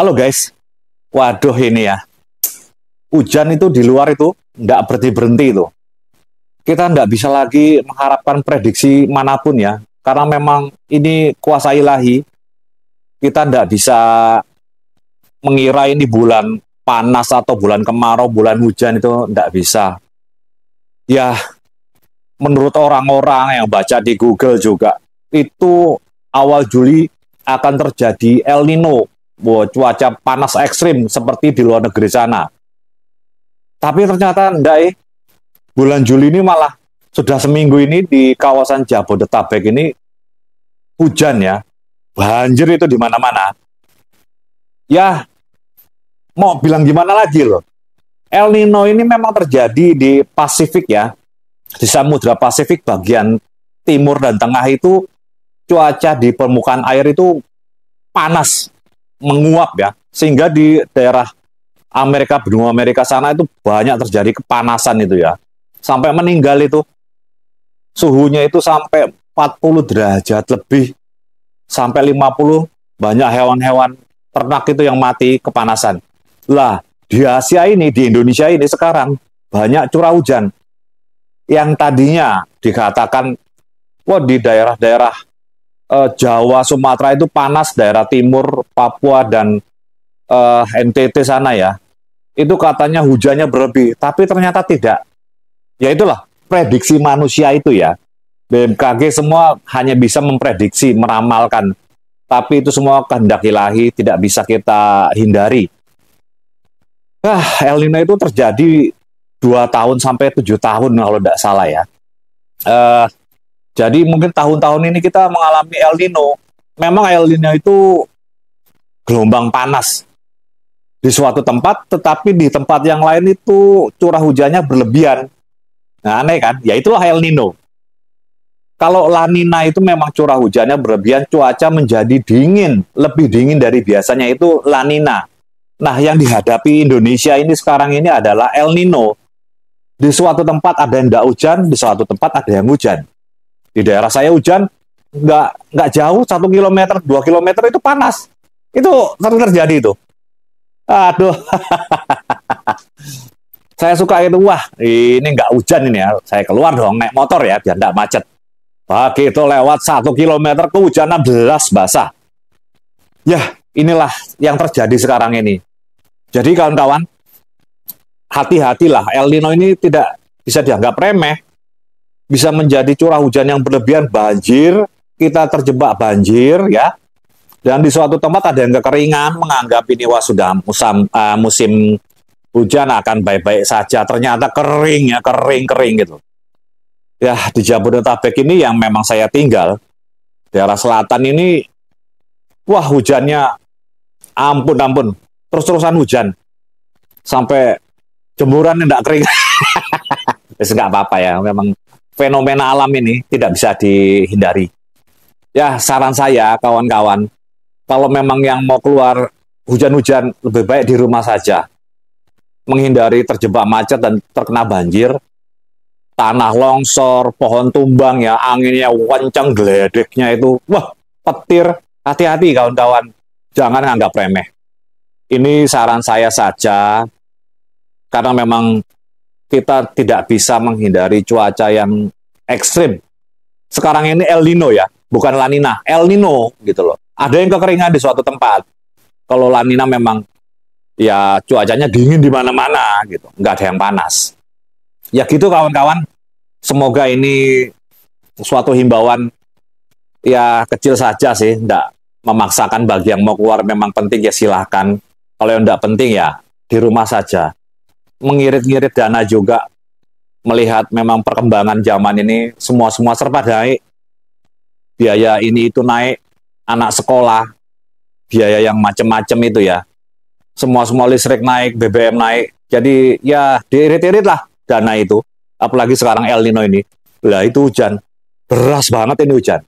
Halo guys, waduh ini ya, hujan itu di luar itu nggak berhenti-berhenti itu. Kita nggak bisa lagi mengharapkan prediksi manapun ya, karena memang ini kuasa ilahi, kita nggak bisa mengira ini bulan panas atau bulan kemarau, bulan hujan itu nggak bisa. Ya, menurut orang-orang yang baca di Google juga, itu awal Juli akan terjadi El Nino wow, cuaca panas ekstrim seperti di luar negeri sana. Tapi ternyata enggak eh. Bulan Juli ini malah sudah seminggu ini di kawasan Jabodetabek ini hujan ya. Banjir itu di mana-mana. Ya, mau bilang gimana lagi loh. El Nino ini memang terjadi di Pasifik ya. Di Samudra Pasifik bagian timur dan tengah itu cuaca di permukaan air itu panas menguap ya sehingga di daerah Amerika benua Amerika sana itu banyak terjadi kepanasan itu ya sampai meninggal itu suhunya itu sampai 40 derajat lebih sampai 50 banyak hewan-hewan ternak itu yang mati kepanasan lah di Asia ini di Indonesia ini sekarang banyak curah hujan yang tadinya dikatakan wah di daerah-daerah eh, Jawa, Sumatera itu panas daerah timur, Papua dan eh, NTT sana ya. Itu katanya hujannya berlebih, tapi ternyata tidak. Ya itulah prediksi manusia itu ya. BMKG semua hanya bisa memprediksi, meramalkan. Tapi itu semua kehendak ilahi, tidak bisa kita hindari. Ah, El Nino itu terjadi dua tahun sampai tujuh tahun kalau tidak salah ya. Uh, jadi mungkin tahun-tahun ini kita mengalami El Nino. Memang El Nino itu gelombang panas di suatu tempat, tetapi di tempat yang lain itu curah hujannya berlebihan. Nah, aneh kan? Ya itulah El Nino. Kalau La Nina itu memang curah hujannya berlebihan, cuaca menjadi dingin, lebih dingin dari biasanya itu La Nina. Nah, yang dihadapi Indonesia ini sekarang ini adalah El Nino. Di suatu tempat ada yang tidak hujan, di suatu tempat ada yang hujan. Di daerah saya hujan nggak nggak jauh satu kilometer dua kilometer itu panas itu sering terjadi itu aduh saya suka itu wah ini nggak hujan ini ya saya keluar dong naik motor ya biar nggak macet pagi itu lewat satu kilometer kehujanan belas basah ya inilah yang terjadi sekarang ini jadi kawan-kawan hati-hatilah El Nino ini tidak bisa dianggap remeh bisa menjadi curah hujan yang berlebihan banjir, kita terjebak banjir ya. Dan di suatu tempat ada yang kekeringan menganggap ini wah sudah musam, uh, musim hujan akan baik-baik saja. Ternyata kering ya, kering-kering gitu. Ya, di Jabodetabek ini yang memang saya tinggal, daerah selatan ini wah hujannya ampun ampun terus-terusan hujan sampai jemuran tidak kering. Terus nggak apa-apa ya, memang fenomena alam ini tidak bisa dihindari. Ya, saran saya kawan-kawan, kalau memang yang mau keluar hujan-hujan lebih baik di rumah saja. Menghindari terjebak macet dan terkena banjir, tanah longsor, pohon tumbang ya, anginnya wancang, geledeknya itu, wah, petir, hati-hati kawan-kawan, jangan anggap remeh. Ini saran saya saja, karena memang kita tidak bisa menghindari cuaca yang ekstrim. Sekarang ini El Nino ya, bukan La Nina El Nino gitu loh. Ada yang kekeringan di suatu tempat. Kalau La Nina memang ya cuacanya dingin di mana-mana gitu, nggak ada yang panas. Ya gitu kawan-kawan, semoga ini suatu himbauan ya kecil saja sih, tidak memaksakan bagi yang mau keluar memang penting ya silahkan. Kalau yang tidak penting ya di rumah saja mengirit-ngirit dana juga melihat memang perkembangan zaman ini semua semua serba naik biaya ini itu naik anak sekolah biaya yang macam-macam itu ya semua semua listrik naik BBM naik jadi ya diirit-irit lah dana itu apalagi sekarang El Nino ini lah itu hujan beras banget ini hujan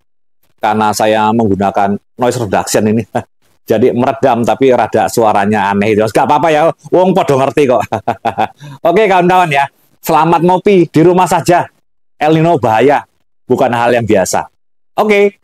karena saya menggunakan noise reduction ini jadi meredam tapi rada suaranya aneh itu. Gak apa-apa ya, wong podo ngerti kok. Oke kawan-kawan ya, selamat ngopi di rumah saja. El Nino bahaya, bukan hal yang biasa. Oke,